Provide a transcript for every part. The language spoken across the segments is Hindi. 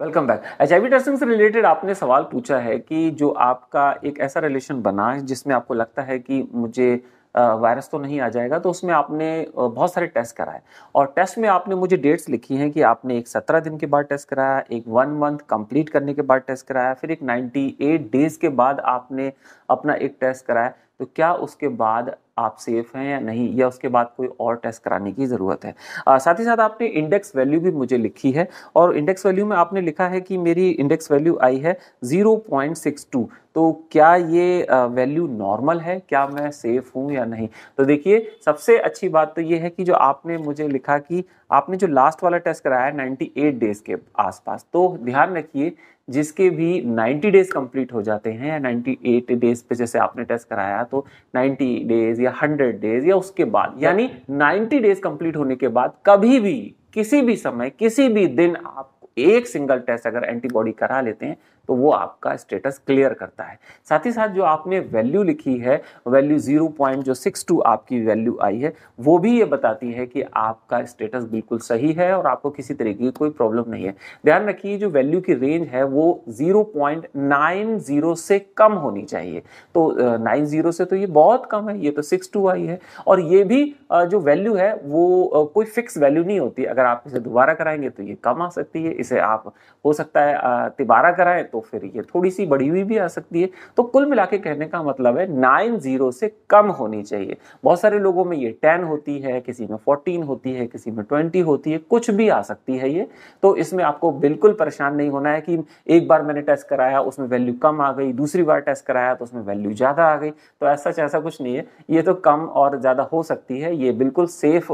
welcome back H I testing से रिलेटेड आपने सवाल पूछा है कि जो आपका एक ऐसा रिलेशन बना है जिसमें आपको लगता है कि मुझे वायरस तो नहीं आ जाएगा तो उसमें आपने बहुत सारे टेस्ट कराए और टेस्ट में आपने मुझे डेट्स लिखी हैं कि आपने एक सत्रह दिन के बाद टेस्ट कराया एक वन मंथ कंप्लीट करने के बाद टेस्ट कराया फिर एक नाइन्टी एट डेज़ के बाद आपने अपना एक टेस्ट कराया तो क्या उसके बाद आप सेफ हैं या नहीं या उसके बाद कोई और टेस्ट कराने की ज़रूरत है आ, साथ ही साथ आपने इंडेक्स वैल्यू भी मुझे लिखी है और इंडेक्स वैल्यू में आपने लिखा है कि मेरी इंडेक्स वैल्यू आई है 0.62 तो क्या ये वैल्यू नॉर्मल है क्या मैं सेफ हूँ या नहीं तो देखिए सबसे अच्छी बात तो ये है कि जो आपने मुझे लिखा कि आपने जो लास्ट वाला टेस्ट कराया है नाइन्टी डेज़ के आसपास तो ध्यान रखिए जिसके भी 90 डेज कंप्लीट हो जाते हैं या 98 डेज पे जैसे आपने टेस्ट कराया तो 90 डेज या 100 डेज या उसके बाद यानी 90 डेज कंप्लीट होने के बाद कभी भी किसी भी समय किसी भी दिन आप एक सिंगल टेस्ट अगर एंटीबॉडी करा लेते हैं तो वो आपका स्टेटस क्लियर करता है साथ ही साथ जो आपने वैल्यू लिखी है वैल्यू जीरो पॉइंट जो सिक्स टू आपकी वैल्यू आई है वो भी ये बताती है कि आपका स्टेटस बिल्कुल सही है और आपको किसी तरीके की कोई प्रॉब्लम नहीं है ध्यान रखिए जो वैल्यू की रेंज है वो जीरो पॉइंट नाइन जीरो से कम होनी चाहिए तो नाइन uh, जीरो से तो ये बहुत कम है ये तो सिक्स टू आई है और ये भी uh, जो वैल्यू है वो uh, कोई फिक्स वैल्यू नहीं होती अगर आप इसे दोबारा कराएंगे तो ये कम आ सकती है इसे आप हो सकता है तिबारा कराएं तो तो फिर ये थोड़ी सी बढ़ी हुई भी आ सकती है तो कुल मिला के कहने का मतलब है नाइन जीरो से कम होनी चाहिए बहुत सारे लोगों में ये टेन होती है किसी में फोर्टीन होती है किसी में ट्वेंटी होती है कुछ भी आ सकती है ये तो इसमें आपको बिल्कुल परेशान नहीं होना है कि एक बार मैंने टेस्ट कराया उसमें वैल्यू कम आ गई दूसरी बार टेस्ट कराया तो उसमें वैल्यू ज़्यादा आ गई तो ऐसा ऐसा कुछ नहीं है ये तो कम और ज़्यादा हो सकती है ये बिल्कुल सेफ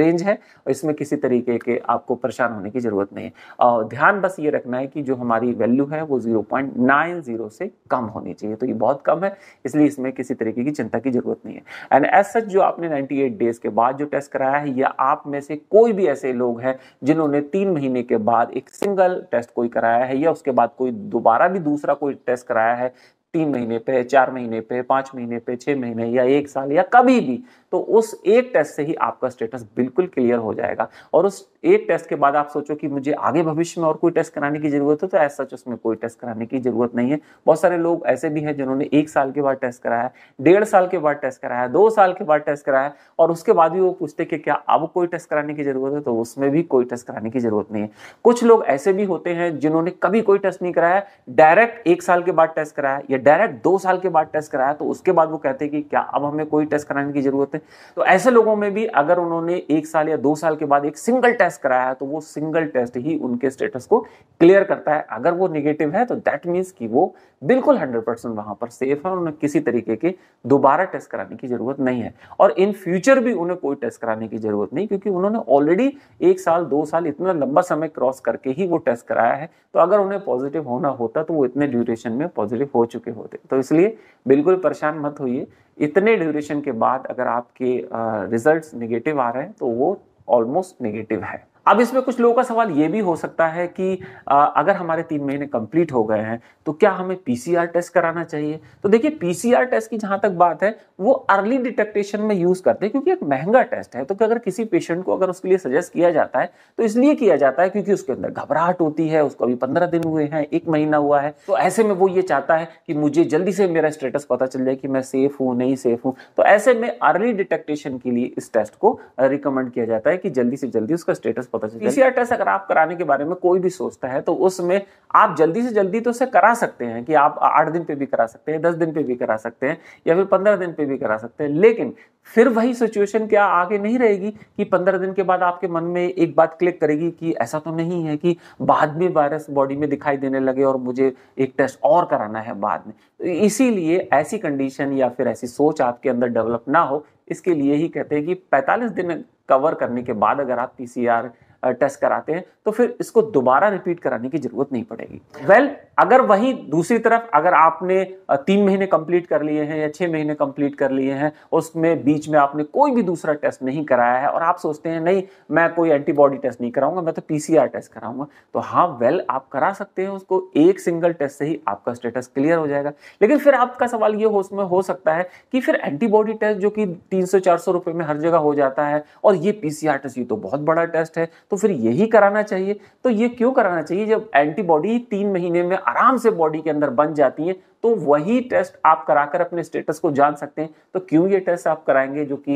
रेंज है और इसमें किसी तरीके के आपको परेशान होने की ज़रूरत नहीं है ध्यान बस ये रखना है कि जो हमारी वैल्यू वैल्यू है वो 0.90 से कम होनी चाहिए तो ये बहुत कम है इसलिए इसमें किसी तरीके की चिंता की जरूरत नहीं है एंड एज सच जो आपने 98 डेज के बाद जो टेस्ट कराया है या आप में से कोई भी ऐसे लोग हैं जिन्होंने तीन महीने के बाद एक सिंगल टेस्ट कोई कराया है या उसके बाद कोई दोबारा भी दूसरा कोई टेस्ट कराया है तीन महीने पे चार महीने पे पांच महीने पे छह महीने या एक साल या कभी भी तो उस एक टेस्ट से ही आपका स्टेटस बिल्कुल क्लियर हो जाएगा और उस एक टेस्ट के बाद आप सोचो कि मुझे आगे भविष्य में और कोई टेस्ट कराने की जरूरत है तो ऐसा सच उसमें कोई टेस्ट कराने की जरूरत नहीं है बहुत सारे लोग ऐसे भी हैं जिन्होंने एक साल के बाद टेस्ट कराया डेढ़ साल के बाद टेस्ट कराया दो साल के बाद टेस्ट कराया और उसके बाद भी वो पूछते कि क्या अब कोई टेस्ट कराने की जरूरत है तो उसमें भी कोई टेस्ट कराने की जरूरत नहीं है कुछ लोग ऐसे भी होते हैं जिन्होंने कभी कोई टेस्ट नहीं कराया डायरेक्ट एक साल के बाद टेस्ट कराया या डायरेक्ट दो साल के बाद टेस्ट कराया तो उसके बाद वो कहते हैं कि क्या अब हमें कोई टेस्ट कराने की जरूरत है तो ऐसे लोगों में भी अगर उन्होंने एक साल या दो साल के बाद एक सिंगल टेस्ट कराया है तो वो सिंगल टेस्ट ही उनके स्टेटस को क्लियर करता है अगर वो निगेटिव है तो दैट मीन्स कि वो बिल्कुल 100 परसेंट वहाँ पर सेफ है उन्हें किसी तरीके के दोबारा टेस्ट कराने की जरूरत नहीं है और इन फ्यूचर भी उन्हें कोई टेस्ट कराने की जरूरत नहीं क्योंकि उन्होंने ऑलरेडी एक साल दो साल इतना लंबा समय क्रॉस करके ही वो टेस्ट कराया है तो अगर उन्हें पॉजिटिव होना होता तो वो इतने ड्यूरेशन में पॉजिटिव हो चुके होते तो इसलिए बिल्कुल परेशान मत होइए इतने ड्यूरेशन के बाद अगर आपके रिजल्ट निगेटिव आ रहे हैं तो वो ऑलमोस्ट निगेटिव है अब इसमें कुछ लोगों का सवाल ये भी हो सकता है कि आ, अगर हमारे तीन महीने कंप्लीट हो गए हैं तो क्या हमें पीसीआर टेस्ट कराना चाहिए तो देखिए पीसीआर टेस्ट की जहां तक बात है वो अर्ली डिटेक्टेशन में यूज करते हैं क्योंकि एक महंगा टेस्ट है तो कि अगर किसी पेशेंट को अगर उसके लिए सजेस्ट किया जाता है तो इसलिए किया जाता है क्योंकि उसके अंदर घबराहट होती है उसको अभी पंद्रह दिन हुए हैं एक महीना हुआ है तो ऐसे में वो ये चाहता है कि मुझे जल्दी से मेरा स्टेटस पता चल जाए कि मैं सेफ हूँ नहीं सेफ हूँ तो ऐसे में अर्ली डिटेक्टेशन के लिए इस टेस्ट को रिकमेंड किया जाता है कि जल्दी से जल्दी उसका स्टेटस पता चल पीसीआर टेस्ट अगर आप कराने के बारे में कोई भी सोचता है तो उसमें आप जल्दी से जल्दी तो उसे करा सकते हैं कि आप आठ दिन पे भी करा सकते हैं दस दिन पे भी करा सकते हैं या फिर पंद्रह दिन पे भी करा सकते हैं लेकिन फिर वही सिचुएशन क्या आगे नहीं रहेगी कि पंद्रह दिन के बाद आपके मन में एक बात क्लिक करेगी कि ऐसा तो नहीं है कि बाद में वायरस बॉडी में दिखाई देने लगे और मुझे एक टेस्ट और कराना है बाद में तो इसीलिए ऐसी कंडीशन या फिर ऐसी सोच आपके अंदर डेवलप ना हो इसके लिए ही कहते हैं कि 45 दिन कवर करने के बाद अगर आप पीसीआर टेस्ट कराते हैं तो फिर इसको दोबारा रिपीट कराने की जरूरत नहीं पड़ेगी वेल well, अगर वही दूसरी तरफ अगर आपने तीन महीने कंप्लीट कर लिए हैं या छह महीने कंप्लीट कर लिए हैं उसमें बीच में आपने कोई भी दूसरा टेस्ट नहीं कराया है और आप सोचते हैं नहीं मैं कोई एंटीबॉडी टेस्ट नहीं कराऊंगा मैं तो पीसीआर टेस्ट कराऊंगा तो हाँ वेल well, आप करा सकते हैं उसको एक सिंगल टेस्ट से ही आपका स्टेटस क्लियर हो जाएगा लेकिन फिर आपका सवाल ये हो उसमें हो सकता है कि फिर एंटीबॉडी टेस्ट जो कि तीन सौ चार सौ रुपये में हर जगह हो जाता है और ये पीसीआर टेस्ट ये तो बहुत बड़ा टेस्ट है तो फिर यही कराना चाहिए तो ये क्यों कराना चाहिए जब एंटीबॉडी तीन महीने में आराम से बॉडी के अंदर बन जाती है तो वही टेस्ट आप कराकर अपने स्टेटस को जान सकते हैं तो क्यों ये टेस्ट आप कराएंगे जो कि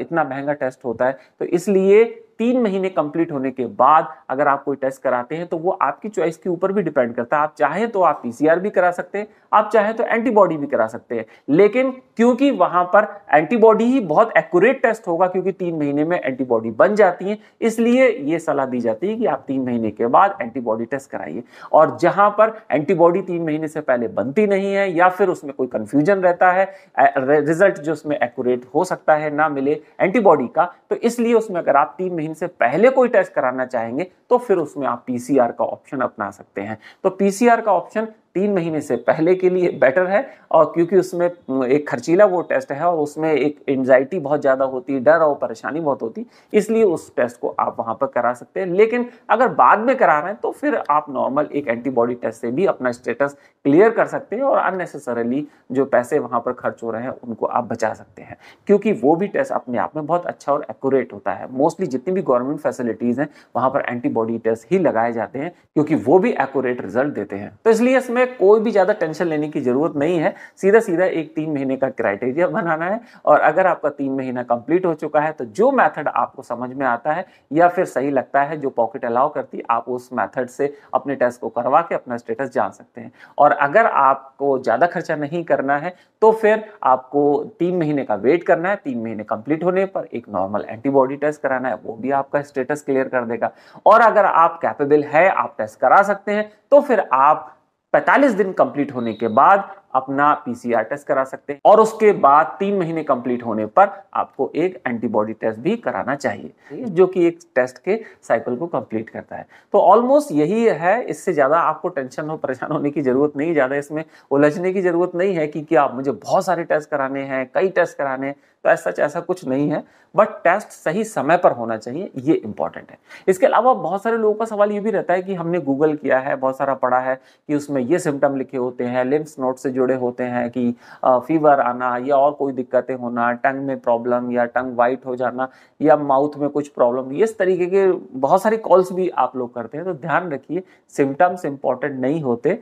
इतना महंगा टेस्ट होता है तो इसलिए तीन महीने कंप्लीट होने के बाद अगर आप कोई टेस्ट कराते हैं तो वो आपकी चॉइस के ऊपर भी डिपेंड करता है आप चाहें तो आप पीसीआर भी करा सकते हैं आप चाहें तो एंटीबॉडी भी करा सकते हैं लेकिन क्योंकि वहां पर एंटीबॉडी ही बहुत एक्यूरेट टेस्ट होगा क्योंकि तीन महीने में एंटीबॉडी बन जाती है इसलिए ये सलाह दी जाती है कि आप तीन महीने के बाद एंटीबॉडी टेस्ट कराइए और जहां पर एंटीबॉडी तीन महीने से पहले बनती नहीं है या फिर उसमें कोई कंफ्यूजन रहता है रिजल्ट जो उसमें एक्यूरेट हो सकता है ना मिले एंटीबॉडी का तो इसलिए उसमें अगर आप तीन महीने दिन से पहले कोई टेस्ट कराना चाहेंगे तो फिर उसमें आप पीसीआर का ऑप्शन अपना सकते हैं तो पीसीआर का ऑप्शन तीन महीने से पहले के लिए बेटर है और क्योंकि उसमें एक खर्चीला वो टेस्ट है और उसमें एक एनजाइटी बहुत ज़्यादा होती है डर और परेशानी बहुत होती है इसलिए उस टेस्ट को आप वहाँ पर करा सकते हैं लेकिन अगर बाद में करा रहे हैं तो फिर आप नॉर्मल एक एंटीबॉडी टेस्ट से भी अपना स्टेटस क्लियर कर सकते हैं और अननेसेसरली जो पैसे वहाँ पर खर्च हो रहे हैं उनको आप बचा सकते हैं क्योंकि वो भी टेस्ट अपने आप में बहुत अच्छा और एक्यूरेट होता है मोस्टली जितनी भी गवर्नमेंट फैसिलिटीज़ हैं वहाँ पर एंटीबॉडी टेस्ट ही लगाए जाते हैं क्योंकि वो भी एक्यूरेट रिजल्ट देते हैं तो इसलिए इसमें इसमें कोई भी ज़्यादा टेंशन लेने की ज़रूरत नहीं है सीधा सीधा एक तीन महीने का क्राइटेरिया बनाना है और अगर आपका तीन महीना कंप्लीट हो चुका है तो जो मैथड आपको समझ में आता है या फिर सही लगता है जो पॉकेट अलाउ करती आप उस मैथड से अपने टेस्ट को करवा के अपना स्टेटस जान सकते हैं और अगर आपको ज़्यादा खर्चा नहीं करना है तो फिर आपको तीन महीने का वेट करना है तीन महीने कंप्लीट होने पर एक नॉर्मल एंटीबॉडी टेस्ट कराना है वो भी आपका स्टेटस क्लियर कर देगा और अगर आप कैपेबल है आप टेस्ट करा सकते हैं तो फिर आप 45 दिन कंप्लीट होने के बाद अपना पीसीआर टेस्ट करा सकते हैं और उसके बाद तीन महीने कंप्लीट होने पर आपको एक एंटीबॉडी टेस्ट भी कराना चाहिए जो कि एक टेस्ट के साइकिल को कंप्लीट करता है तो ऑलमोस्ट यही है इससे ज़्यादा आपको टेंशन हो परेशान होने की ज़रूरत नहीं ज़्यादा इसमें उलझने की ज़रूरत नहीं है कि क्या मुझे बहुत सारे टेस्ट कराने हैं कई टेस्ट कराने हैं तो ऐसा ऐसा कुछ नहीं है बट टेस्ट सही समय पर होना चाहिए ये इंपॉर्टेंट है इसके अलावा बहुत सारे लोगों का सवाल ये भी रहता है कि हमने गूगल किया है बहुत सारा पढ़ा है कि उसमें ये सिम्टम लिखे होते हैं लिम्स नोट से जुड़े होते हैं कि फीवर आना या और कोई दिक्कतें होना टंग में प्रॉब्लम या टंग वाइट हो जाना या माउथ में कुछ प्रॉब्लम इस तरीके के बहुत सारे कॉल्स भी आप लोग करते हैं तो ध्यान रखिए सिम्टम्स इंपॉर्टेंट नहीं होते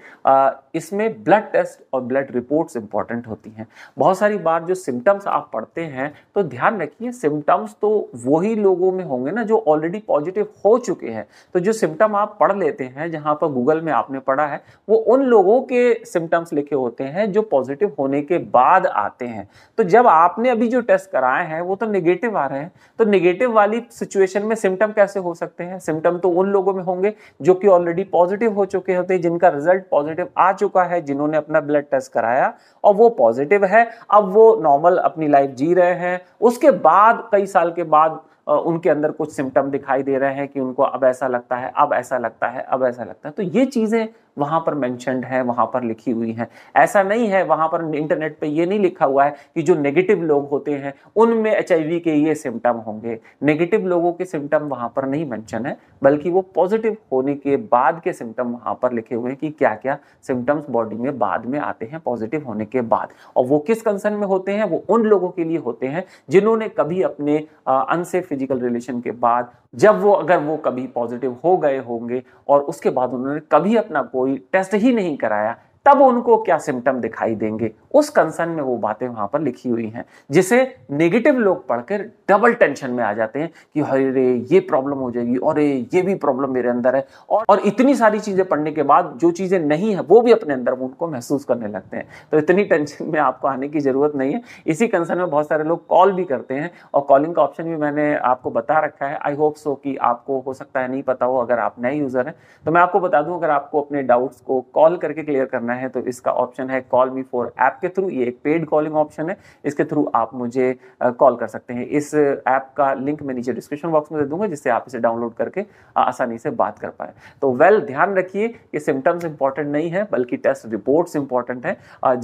इसमें ब्लड टेस्ट और ब्लड रिपोर्ट्स इंपॉर्टेंट होती हैं बहुत सारी बार जो सिम्टम्स आप पढ़ते हैं तो ध्यान रखिए सिम सिम्टम्स तो वही लोगों में होंगे ना जो ऑलरेडी पॉजिटिव हो चुके हैं तो जो सिम्टम आप पढ़ लेते हैं जहां पर गूगल में आपने पढ़ा है वो उन लोगों के सिम्टम्स लिखे होते हैं जो पॉजिटिव होने के बाद आते हैं तो जब आपने अभी जो टेस्ट कराए हैं वो तो निगेटिव आ रहे हैं तो निगेटिव वाली सिचुएशन में सिम्टम कैसे हो सकते हैं सिम्टम तो उन लोगों में होंगे जो कि ऑलरेडी पॉजिटिव हो चुके होते हैं जिनका रिजल्ट पॉजिटिव आ चुका है जिन्होंने अपना ब्लड टेस्ट कराया और वो पॉजिटिव है अब वो नॉर्मल अपनी लाइफ जी रहे हैं उसके बाद कई साल के बाद उनके अंदर कुछ सिम्टम दिखाई दे रहे हैं कि उनको अब ऐसा लगता है अब ऐसा लगता है अब ऐसा लगता है तो ये चीज़ें वहाँ पर मैंशनड है वहाँ पर लिखी हुई हैं ऐसा नहीं है वहाँ पर इंटरनेट पर ये नहीं लिखा हुआ है कि जो नेगेटिव लोग होते हैं उनमें एच के ये सिम्टम होंगे नेगेटिव लोगों के सिम्टम वहाँ पर नहीं मैंशन है बल्कि वो पॉजिटिव होने के बाद के सिम्टम वहाँ पर लिखे हुए हैं कि क्या क्या सिम्टम्स बॉडी में बाद में आते हैं पॉजिटिव होने के बाद और वो किस कंसर्न में होते हैं वो उन लोगों के लिए होते हैं जिन्होंने कभी अपने अनसेफ फिजिकल रिलेशन के बाद जब वो अगर वो कभी पॉजिटिव हो गए होंगे और उसके बाद उन्होंने कभी अपना कोई टेस्ट ही नहीं कराया तब उनको क्या सिम्टम दिखाई देंगे उस कंसर्न में वो बातें वहां पर लिखी हुई हैं जिसे नेगेटिव लोग पढ़कर डबल टेंशन में आ जाते हैं कि अरे ये प्रॉब्लम हो जाएगी और ये भी प्रॉब्लम मेरे अंदर है और, और इतनी सारी चीजें पढ़ने के बाद जो चीजें नहीं है वो भी अपने अंदर उनको महसूस करने लगते हैं तो इतनी टेंशन में आपको आने की जरूरत नहीं है इसी कंसर्न में बहुत सारे लोग कॉल भी करते हैं और कॉलिंग का ऑप्शन भी मैंने आपको बता रखा है आई होप सो कि आपको हो सकता है नहीं पता हो अगर आप नए यूजर हैं तो मैं आपको बता दूं अगर आपको अपने डाउट्स को कॉल करके क्लियर करना है करना है तो इसका ऑप्शन है कॉल मी फॉर ऐप के थ्रू ये एक पेड कॉलिंग ऑप्शन है इसके थ्रू आप मुझे कॉल कर सकते हैं इस ऐप का लिंक मैं नीचे डिस्क्रिप्शन बॉक्स में दे दूंगा जिससे आप इसे डाउनलोड करके आसानी से बात कर पाए तो वेल ध्यान रखिए कि सिम्टम्स इंपॉर्टेंट नहीं है बल्कि टेस्ट रिपोर्ट्स इंपॉर्टेंट है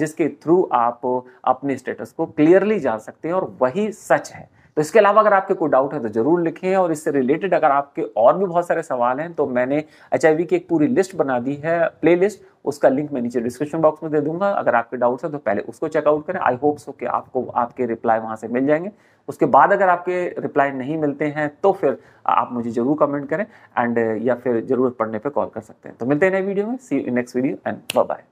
जिसके थ्रू आप अपने स्टेटस को क्लियरली जान सकते हैं और वही सच है तो इसके अलावा अगर आपके कोई डाउट है तो जरूर लिखें और इससे रिलेटेड अगर आपके और भी बहुत सारे सवाल हैं तो मैंने एच की एक पूरी लिस्ट बना दी है प्ले लिस्ट उसका लिंक मैं नीचे डिस्क्रिप्शन बॉक्स में दे दूंगा अगर आपके डाउट्स हैं तो पहले उसको चेकआउट करें आई होप सो कि आपको आपके रिप्लाई वहाँ से मिल जाएंगे उसके बाद अगर आपके रिप्लाई नहीं मिलते हैं तो फिर आप मुझे जरूर कमेंट करें एंड या फिर जरूरत पड़ने पर कॉल कर सकते हैं तो मिलते हैं नए वीडियो में see next video and bye